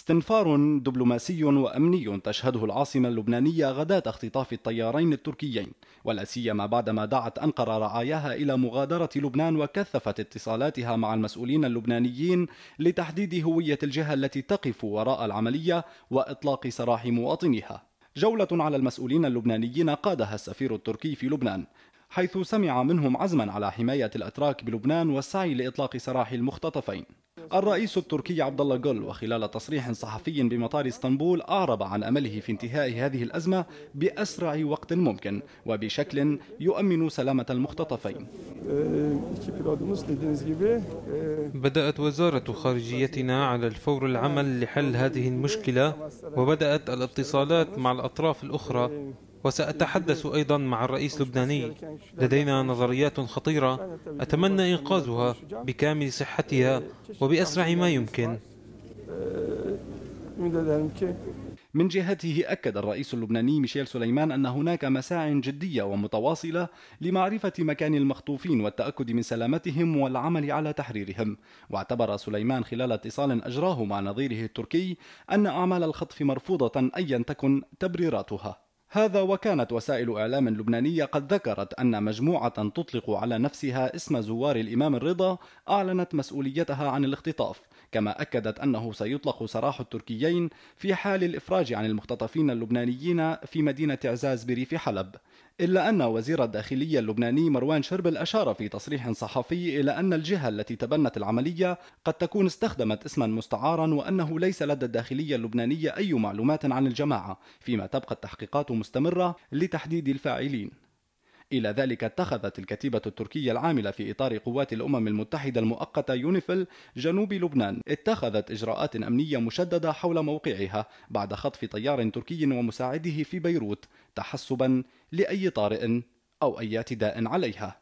استنفار دبلوماسي وأمني تشهده العاصمة اللبنانية غداة اختطاف الطيارين التركيين ولا سيما بعدما دعت أنقرة رعاياها إلى مغادرة لبنان وكثفت اتصالاتها مع المسؤولين اللبنانيين لتحديد هوية الجهة التي تقف وراء العملية وإطلاق سراح مواطنيها جولة على المسؤولين اللبنانيين قادها السفير التركي في لبنان حيث سمع منهم عزما على حماية الأتراك بلبنان والسعي لإطلاق سراح المختطفين الرئيس التركي عبد الله جول وخلال تصريح صحفي بمطار اسطنبول أعرب عن أمله في انتهاء هذه الأزمة بأسرع وقت ممكن وبشكل يؤمن سلامة المختطفين بدأت وزارة خارجيتنا على الفور العمل لحل هذه المشكلة وبدأت الاتصالات مع الأطراف الأخرى وسأتحدث أيضا مع الرئيس اللبناني لدينا نظريات خطيرة أتمنى إنقاذها بكامل صحتها وبأسرع ما يمكن من جهته أكد الرئيس اللبناني ميشيل سليمان أن هناك مساع جدية ومتواصلة لمعرفة مكان المخطوفين والتأكد من سلامتهم والعمل على تحريرهم واعتبر سليمان خلال اتصال أجراه مع نظيره التركي أن أعمال الخطف مرفوضة أيا تكن تبريراتها هذا وكانت وسائل إعلام لبنانية قد ذكرت أن مجموعة تطلق على نفسها اسم زوار الإمام الرضا أعلنت مسؤوليتها عن الاختطاف كما أكدت أنه سيطلق سراح التركيين في حال الإفراج عن المختطفين اللبنانيين في مدينة عزاز بريف حلب إلا أن وزير الداخلية اللبناني مروان شربل أشار في تصريح صحفي إلى أن الجهة التي تبنت العملية قد تكون استخدمت اسما مستعارا وأنه ليس لدى الداخلية اللبنانية أي معلومات عن الجماعة فيما تبقى التحقيقات مستمرة لتحديد الفاعلين إلى ذلك اتخذت الكتيبة التركية العاملة في إطار قوات الأمم المتحدة المؤقتة يونيفل جنوب لبنان اتخذت إجراءات أمنية مشددة حول موقعها بعد خطف طيار تركي ومساعده في بيروت تحسبا لأي طارئ أو أي اعتداء عليها